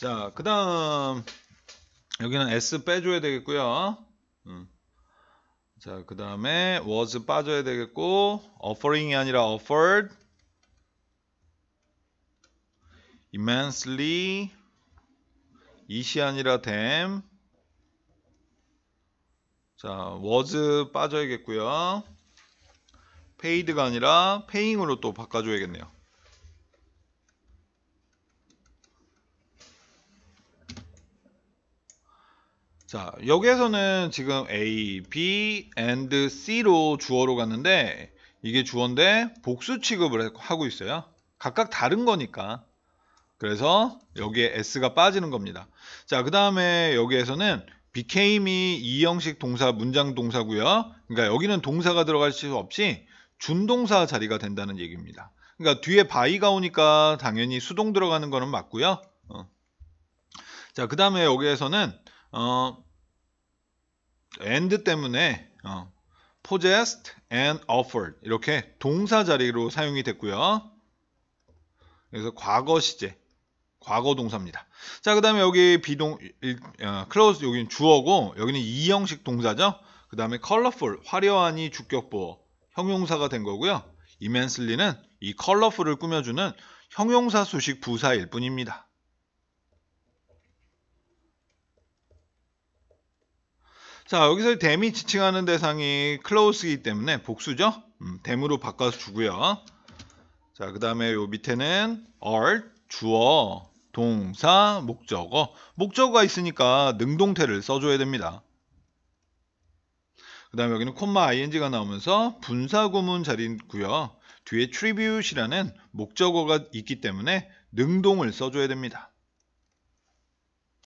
자, 그 다음 여기는 S 빼줘야 되겠고요. 음. 자, 그 다음에 was 빠져야 되겠고 offering이 아니라 offered immensely 이시 아니라 them 자, was 빠져야겠고요. paid가 아니라 paying으로 또 바꿔줘야겠네요. 자 여기에서는 지금 A, B, and C로 주어로 갔는데 이게 주어인데 복수 취급을 하고 있어요. 각각 다른 거니까. 그래서 여기에 S가 빠지는 겁니다. 자, 그 다음에 여기에서는 became이 2형식 동사, 문장 동사고요. 그러니까 여기는 동사가 들어갈 수 없이 준동사 자리가 된다는 얘기입니다. 그러니까 뒤에 바이가 오니까 당연히 수동 들어가는 거는 맞고요. 어. 자, 그 다음에 여기에서는 어, and 때문에 어, possessed and offered 이렇게 동사 자리로 사용이 됐고요. 그래서 과거 시제, 과거 동사입니다. 자, 그 다음에 여기 비동, 어, close 여기는 주어고 여기는 이형식 동사죠. 그 다음에 colorful, 화려하니 주격보어, 형용사가 된 거고요. immensely는 이 colorful을 꾸며주는 형용사 수식 부사일 뿐입니다. 자 여기서 데미 지칭하는 대상이 클로우스이기 때문에 복수죠. 음, 댐으로 바꿔서 주고요. 자그 다음에 요 밑에는 art 주어 동사 목적어 목적어가 있으니까 능동태를 써줘야 됩니다. 그 다음에 여기는 콤마 ing가 나오면서 분사구문 자리고요. 뒤에 트리뷰 u 이라는 목적어가 있기 때문에 능동을 써줘야 됩니다.